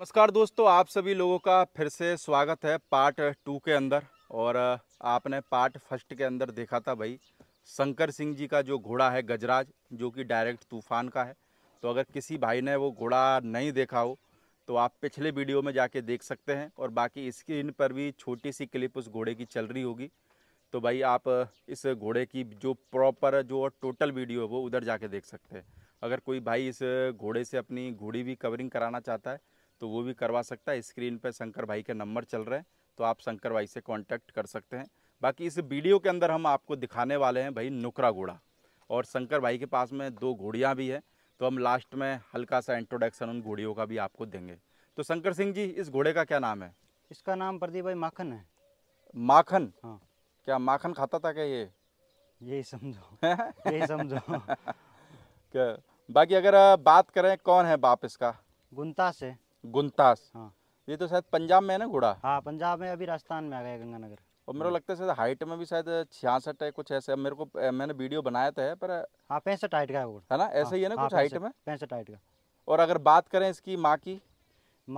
नमस्कार दोस्तों आप सभी लोगों का फिर से स्वागत है पार्ट टू के अंदर और आपने पार्ट फर्स्ट के अंदर देखा था भाई शंकर सिंह जी का जो घोड़ा है गजराज जो कि डायरेक्ट तूफान का है तो अगर किसी भाई ने वो घोड़ा नहीं देखा हो तो आप पिछले वीडियो में जाके देख सकते हैं और बाकी स्क्रीन पर भी छोटी सी क्लिप उस घोड़े की चल रही होगी तो भाई आप इस घोड़े की जो प्रॉपर जो टोटल वीडियो है वो उधर जाके देख सकते हैं अगर कोई भाई इस घोड़े से अपनी घोड़ी भी कवरिंग कराना चाहता है तो वो भी करवा सकता है स्क्रीन पर शंकर भाई के नंबर चल रहे हैं तो आप शंकर भाई से कॉन्टैक्ट कर सकते हैं बाकी इस वीडियो के अंदर हम आपको दिखाने वाले हैं भाई नुकरा घोड़ा और शंकर भाई के पास में दो घोड़ियाँ भी हैं तो हम लास्ट में हल्का सा इंट्रोडक्शन उन घोड़ियों का भी आपको देंगे तो शंकर सिंह जी इस घोड़े का क्या नाम है इसका नाम प्रदीप भाई माखन है माखन हाँ क्या माखन खाता था क्या ये यही समझो यही समझो क्या बाकी अगर बात करें कौन है बाप इसका गुंता से गुंतास हाँ ये तो शायद पंजाब में है ना घोड़ा हाँ पंजाब में अभी राजस्थान में आ गया गंगानगर और मेरे को लगता है शायद हाइट में भी शायद छियासठ है कुछ ऐसे मेरे को मैंने वीडियो बनाया था तो पर हाँ पैंसठ हाइट का है घोड़ा है ना ऐसा हाँ। ही है ना हाँ, कुछ हाइट में पैंसठ हाइट का और अगर बात करें इसकी माँ की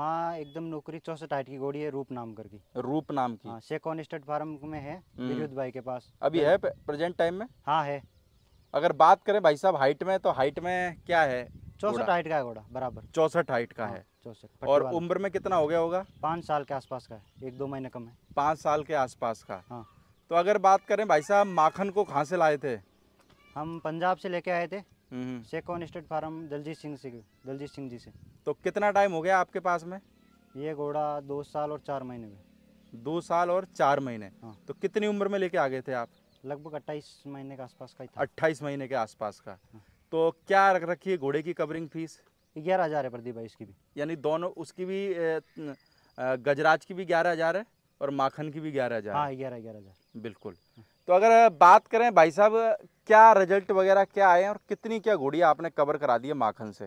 माँ एकदम नौकरी चौसठ हाइट की घोड़ी है रूप नाम करके रूप नाम की हाँ, स्टेट फार्म में है हम्म। विद्युत भाई के पास अभी है प्रेजेंट टाइम में हाँ है अगर बात करें भाई साहब हाइट में तो हाइट में क्या है चौसठ हाइट का है घोड़ा बराबर चौसठ हाइट का हाँ। है चौसठ और उम्र में कितना हो गया होगा पाँच साल के आसपास का एक दो महीने कम है पाँच साल के आसपास का हाँ तो अगर बात करें भाई साहब माखन को कहाँ से लाए थे हम पंजाब से लेके आए थे सेकोन हम्म, हम्म। स्टेट फार्म दलजीत सिंह से दलजीत सिंह जी से तो कितना टाइम हो गया आपके पास में ये घोड़ा दो साल और चार महीने में दो साल और चार महीने हाँ। तो कितनी उम्र में लेके आ गए थे आप लगभग अट्ठाईस महीने के आसपास का ही था अट्ठाईस महीने के आसपास का हाँ। तो क्या रख रखी है घोड़े की कवरिंग फीस ग्यारह हज़ार है प्रदीप भाई इसकी भी यानी दोनों उसकी भी गजराज की भी ग्यारह हज़ार है और माखन की भी ग्यारह हज़ार हाँ ग्यारह ग्यारह हज़ार बिल्कुल तो अगर बात करें भाई साहब क्या रिजल्ट वगैरह क्या आए हैं और कितनी क्या घोड़ियाँ आपने कवर करा दी है माखन से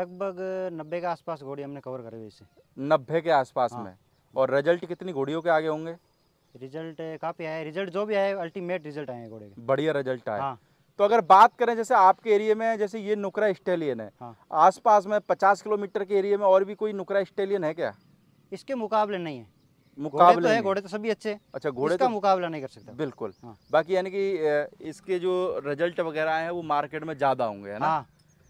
लगभग नब्बे के आसपास घोड़ी हमने कवर करी हुई इसे नब्बे के आसपास हाँ। में और रिजल्ट कितनी घोड़ियों के आगे होंगे रिजल्ट काफ़ी आया रिजल्ट जो भी आए अल्टीमेट रिजल्ट आए हैं घोड़े बढ़िया रिजल्ट आए हाँ। तो अगर बात करें जैसे आपके एरिया में जैसे ये नुकरा स्टेलियन है हाँ। आसपास में पचास किलोमीटर के एरिया में और भी कोई नुकरा स्टेलियन है क्या इसके मुकाबले नहीं है मुकाबले तो है घोड़े तो सभी अच्छे अच्छा घोड़े का तो, मुकाबला नहीं कर सकते बिल्कुल हाँ। बाकी यानी कि इसके जो रिजल्ट वगैरह है वो मार्केट में ज़्यादा होंगे है ना हाँ।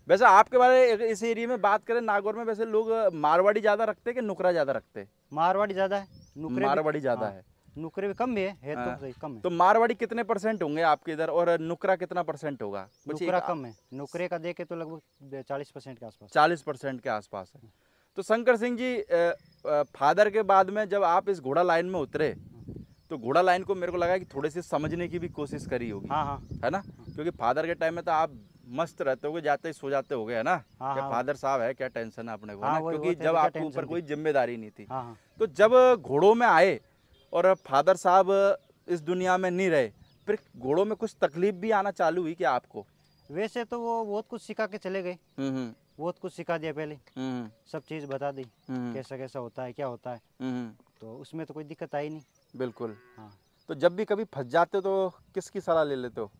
वैसे आपके बारे इस एरिया में बात करें नागौर में वैसे लोग मारवाड़ी ज़्यादा रखते हैं कि नुकरा ज़्यादा रखते हैं मारवाड़ी ज़्यादा है मारवाड़ी ज़्यादा हाँ। है नुकरे भी कम भी है, है तो हाँ। सही कम है तो मारवाड़ी कितने परसेंट होंगे आपके इधर और नुकरा कितना परसेंट होगा नुकरा कम है नुकरे का देखे तो लगभग चालीस परसेंट के आसपास चालीस परसेंट के आसपास है हाँ। तो शंकर सिंह जी फादर के बाद में जब आप इस घोड़ा लाइन में उतरे हाँ। तो घोड़ा लाइन को मेरे को लगा कि थोड़े से समझने की भी कोशिश करी होगी हाँ हाँ है ना क्योंकि फादर के टाइम में तो आप मस्त रहते हो जाते ही सो जाते हो गए है ना हाँ, क्या फादर साहब है क्या टेंशन है अपने को हाँ, क्योंकि जब आपके ऊपर कोई जिम्मेदारी नहीं थी हाँ, तो जब घोड़ों में आए और फादर साहब इस दुनिया में नहीं रहे फिर घोड़ों में कुछ तकलीफ भी आना चालू हुई क्या आपको वैसे तो वो बहुत तो कुछ सिखा के चले गए बहुत हम्म, हम्म। तो कुछ सिखा दिया पहले हम्म, सब चीज बता दी कैसा कैसा होता है क्या होता है तो उसमें तो कोई दिक्कत आई नहीं बिल्कुल हाँ तो जब भी कभी फंस जाते तो किसकी सलाह ले लेते हो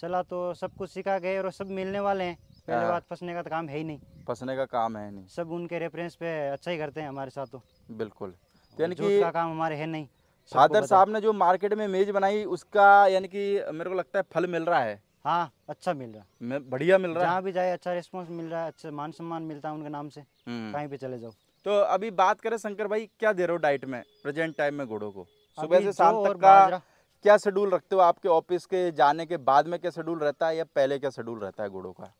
सलाह तो सब कुछ सिखा गए और सब मिलने वाले हैं पहले हाँ। बात फंसने का तो काम है ही नहीं फंसने का काम है नहीं सब उनके रेफरेंस पे अच्छा ही करते हैं हमारे साथ तो बिल्कुल तो यानी कि का काम हमारे है नहीं फादर साहब ने जो मार्केट में मेज बनाई उसका यानी कि मेरे को लगता है फल मिल रहा है हाँ अच्छा मिल रहा है बढ़िया मिल रहा है जहाँ भी जाए अच्छा रिस्पॉन्स मिल रहा है अच्छा मान सम्मान मिलता है उनके नाम से हम्म। कहीं पे चले जाओ तो अभी बात करें शंकर भाई क्या दे रहे हो डाइट में प्रेजेंट टाइम में घोड़ों को सुबह से शाम तक का क्या शेड्यूल रखते हो आपके ऑफिस के जाने के बाद में क्या शेड्यूल रहता है या पहले क्या शेड्यूल रहता है घोड़ों का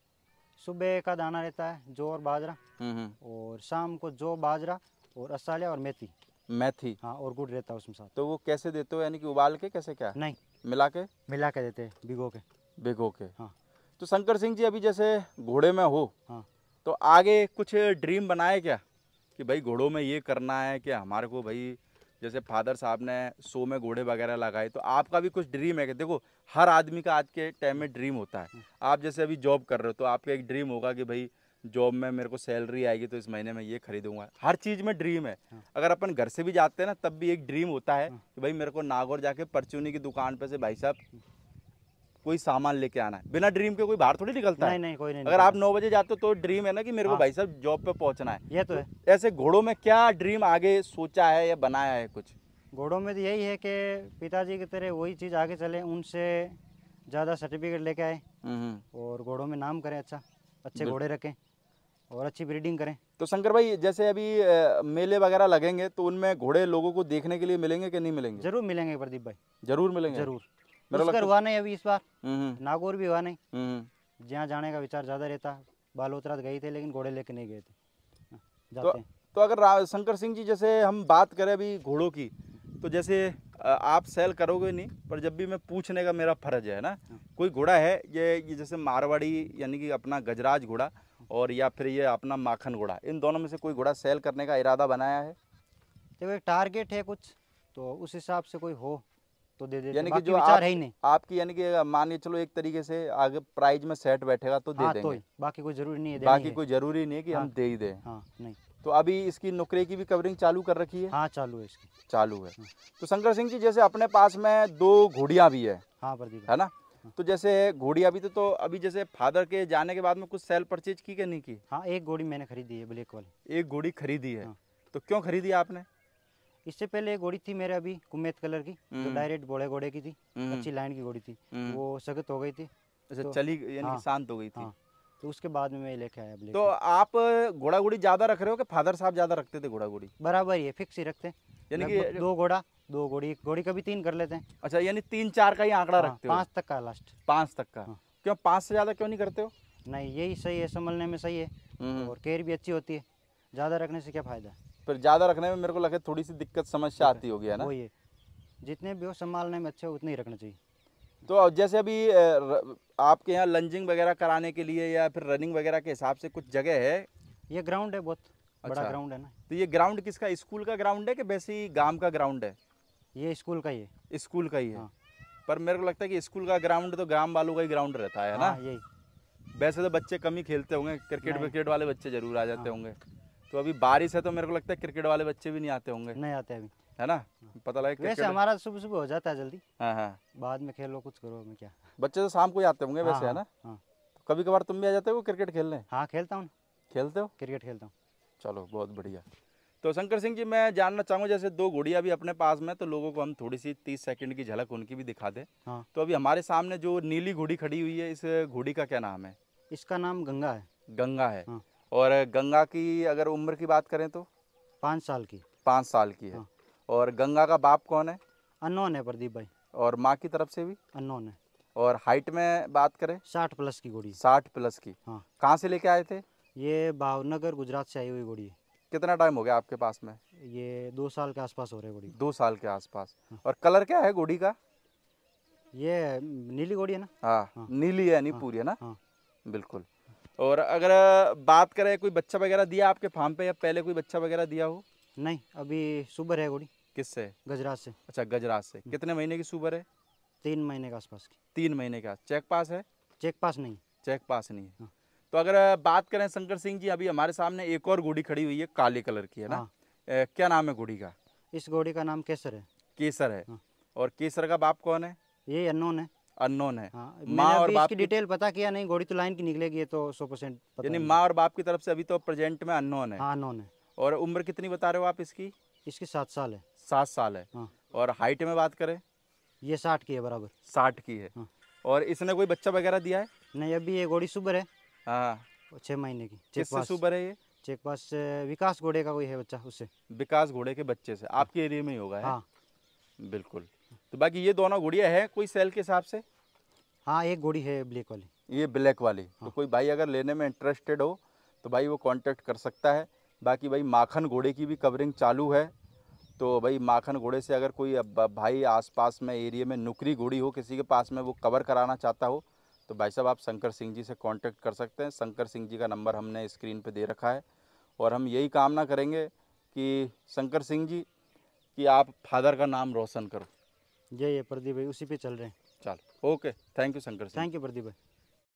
सुबह का दाना रहता है जौ और बाजरा हम्म, हम्म। और शाम को जौ बाजरा और असालिया और मेथी मैथी हाँ और गुड़ रहता है उसमें साथ तो वो कैसे देते हो यानी कि उबाल के कैसे क्या नहीं मिला के मिला के देते हैं भिगो के भिगो के हाँ तो शंकर सिंह जी अभी जैसे घोड़े में हो हाँ तो आगे कुछ ड्रीम बनाए क्या कि भाई घोड़ों में ये करना है कि हमारे को भाई जैसे फादर साहब ने शो में घोड़े वगैरह लगाए तो आपका भी कुछ ड्रीम है कि देखो हर आदमी का आज के टाइम में ड्रीम होता है हाँ। आप जैसे अभी जॉब कर रहे हो तो आपका एक ड्रीम होगा कि भाई जॉब में मेरे को सैलरी आएगी तो इस महीने में ये खरीदूंगा हर चीज़ में ड्रीम है हाँ। अगर अपन घर से भी जाते हैं ना तब भी एक ड्रीम होता है हाँ। कि भाई मेरे को नागौर जाके परचूनी की दुकान पे से भाई साहब कोई सामान लेके आना है बिना ड्रीम के कोई बाहर थोड़ी निकलता नहीं, है नहीं कोई नहीं अगर आप नौ बजे जाते हो तो ड्रीम है ना कि मेरे को हाँ। भाई साहब जॉब पे पहुंचना है ये तो है तो ऐसे घोड़ों में क्या ड्रीम आगे सोचा है या बनाया है कुछ घोड़ों में तो यही है कि पिताजी की तरह वही चीज़ आगे चले उनसे ज़्यादा सर्टिफिकेट लेके आए हम्म, हम्म। और घोड़ों में नाम करें अच्छा अच्छे घोड़े रखें और अच्छी ब्रीडिंग करें तो शंकर भाई जैसे अभी मेले वगैरह लगेंगे तो उनमें घोड़े लोगों को देखने के लिए मिलेंगे कि नहीं मिलेंगे जरूर मिलेंगे प्रदीप भाई जरूर मिलेंगे जरूर मेरा हुआ नहीं अभी इस बार हम्म, हम्म। नागौर भी हुआ नहीं हम्म, जहाँ जाने का विचार ज़्यादा रहता बालोतरा गए थे लेकिन घोड़े लेके नहीं गए थे हाँ, तो, तो अगर शंकर सिंह जी जैसे हम बात करें अभी घोड़ों की तो जैसे आप सेल करोगे नहीं पर जब भी मैं पूछने का मेरा फर्ज है ना हाँ। कोई घोड़ा है ये, ये जैसे मारवाड़ी यानी कि अपना गजराज घोड़ा और या फिर ये अपना माखन घोड़ा इन दोनों में से कोई घोड़ा सेल करने का इरादा बनाया है देखो एक टारगेट है कुछ तो उस हिसाब से कोई हो तो दे दे यानी कि जो आप, है ही नहीं आपकी यानी कि मानिए चलो एक तरीके से आगे प्राइज में सेट बैठेगा तो दे हाँ, देंगे तो बाकी कोई जरूरी नहीं है बाकी कोई जरूरी नहीं है कि हम हाँ। दे ही दे हाँ, नहीं तो अभी इसकी नुकरे की भी कवरिंग चालू कर रखी है हाँ चालू है इसकी चालू है हाँ। तो शंकर सिंह जी जैसे अपने पास में दो घोड़िया भी है हाँ प्रदीप है ना तो जैसे घोड़ी अभी तो, तो अभी जैसे फादर के जाने के बाद में कुछ सेल परचेज की नहीं की हाँ एक घोड़ी मैंने खरीदी है ब्लैक वाली एक घोड़ी खरीदी है हाँ। तो क्यों खरीदी आपने इससे पहले एक घोड़ी थी मेरे अभी कुमेत कलर की तो डायरेक्ट घोड़े घोड़े की थी हम्म। अच्छी लाइन की घोड़ी थी हम्म। वो सख्त हो गई थी अच्छा तो चली यानी हाँ। शांत हो गई थी हाँ। तो उसके बाद में मैं लेके आया तो आप घोड़ा घोड़ी ज्यादा रख रहे हो कि फादर साहब ज्यादा रखते थे घोड़ा घोड़ी बराबर ही है फिक्स ही रखते यानी कि दो घोड़ा दो घोड़ी एक घोड़ी कभी तीन कर लेते हैं अच्छा यानी तीन चार का ही आंकड़ा हाँ, रखते हो पाँच तक का लास्ट पाँच तक का हाँ। क्यों पाँच से ज़्यादा क्यों नहीं करते हो नहीं यही सही है संभलने में सही है हम्म। और केयर भी अच्छी होती है ज़्यादा रखने से क्या फ़ायदा फिर ज़्यादा रखने में मेरे को लगे थोड़ी सी दिक्कत समस्या आती होगी है ना वही जितने भी हो संभालने में अच्छे उतने ही रखना चाहिए तो जैसे अभी आपके यहाँ लंजिंग वगैरह कराने के लिए या फिर रनिंग वगैरह के हिसाब से कुछ जगह है ये ग्राउंड है बहुत अच्छा। बड़ा ग्राउंड है ना तो ये ग्राउंड किसका स्कूल का ग्राउंड है कि वैसे ही गांव का ग्राउंड है ये स्कूल का ही है स्कूल का ही है हाँ। पर मेरे को लगता है कि स्कूल का ग्राउंड तो ग्राम वालों का ही ग्राउंड रहता है ना हाँ, यही वैसे तो बच्चे कम ही खेलते होंगे क्रिकेट विकेट वाले बच्चे जरूर आ जाते हाँ। होंगे तो अभी बारिश है तो मेरे को लगता है क्रिकेट वाले बच्चे भी नहीं आते होंगे नहीं आते अभी है ना हाँ। पता लगे वैसे हमारा तो सुबह सुबह हो जाता है जल्दी हाँ हाँ बाद में खेलो कुछ करो में क्या बच्चे तो शाम को ही आते होंगे वैसे है ना तो कभी कभार तुम भी आ जाते हो क्रिकेट खेलने हाँ खेलता हूँ खेलते हो क्रिकेट खेलता हूँ चलो बहुत बढ़िया तो शंकर सिंह जी मैं जानना चाहूंगा जैसे दो घुड़िया भी अपने पास में तो लोगों को हम थोड़ी सी तीस सेकंड की झलक उनकी भी दिखा दे हाँ तो अभी हमारे सामने जो नीली घोड़ी खड़ी हुई है इस घोड़ी का क्या नाम है इसका नाम गंगा है गंगा है हाँ। और गंगा की अगर उम्र की बात करें तो पाँच साल की पाँच साल की है हाँ। और गंगा का बाप कौन है अनोन है प्रदीप भाई और माँ की तरफ से भी अनोन है और हाइट में बात करें साठ प्लस की घोड़ी साठ प्लस की हाँ कहाँ से लेके आए थे ये भावनगर गुजरात से आई हुई घोड़ी है कितना टाइम हो गया आपके पास में ये दो साल के आसपास हो रहे गुड़ी दो साल के आसपास हाँ। और कलर क्या है गुड़ी का ये नीली गुड़ी है ना हाँ, हाँ। नीली है नहीं हाँ, पूरी है ना बिल्कुल और अगर बात करें कोई बच्चा वगैरह दिया आपके फार्म पे या पहले कोई बच्चा वगैरह दिया हो नहीं अभी सुबर है गुड़ी किससे गजराज से अच्छा गजराज से कितने महीने की सुबर है तीन महीने के आसपास की तीन महीने का चेक पास है चेक पास नहीं चेक पास नहीं है तो अगर बात करें शंकर सिंह जी अभी हमारे सामने एक और घोड़ी खड़ी हुई है काले कलर की है ना हाँ। ए, क्या नाम है घोड़ी का इस घोड़ी का नाम केसर है केसर है हाँ। और केसर का बाप कौन है ये अनोन है अनोन है हाँ, माँ और बाप की डिटेल पता किया नहीं घोड़ी तो लाइन की निकलेगी तो सौ परसेंट यानी माँ और बाप की तरफ से अभी तो प्रेजेंट में अनोन है हाँ, अनोन है और उम्र कितनी बता रहे हो आप इसकी इसकी सात साल है सात साल है हाँ। और हाइट में बात करें ये साठ की है बराबर साठ की है और इसने कोई बच्चा वगैरह दिया है नहीं अभी ये घोड़ी सुबर है हाँ छः महीने की चेक पास सुपर है ये चेक पास विकास घोड़े का कोई है बच्चा उससे विकास घोड़े के बच्चे से आपके एरिया में ही होगा हाँ बिल्कुल तो बाकी ये दोनों घोड़िया है कोई सेल के हिसाब से हाँ एक घोड़ी है ब्लैक वाली ये ब्लैक वाली हाँ। तो कोई भाई अगर लेने में इंटरेस्टेड हो तो भाई वो कांटेक्ट कर सकता है बाकी भाई माखन घोड़े की भी कवरिंग चालू है तो भाई माखन घोड़े से अगर कोई भाई आसपास में एरिया में नुकरी घोड़ी हो किसी के पास में वो कवर कराना चाहता हो तो भाई साहब आप शंकर सिंह जी से कांटेक्ट कर सकते हैं शंकर सिंह जी का नंबर हमने स्क्रीन पे दे रखा है और हम यही कामना करेंगे कि शंकर सिंह जी कि आप फादर का नाम रोशन करो ये ये प्रदीप भाई उसी पे चल रहे हैं चल okay thank you Shankar Singh thank you Pradeep भाई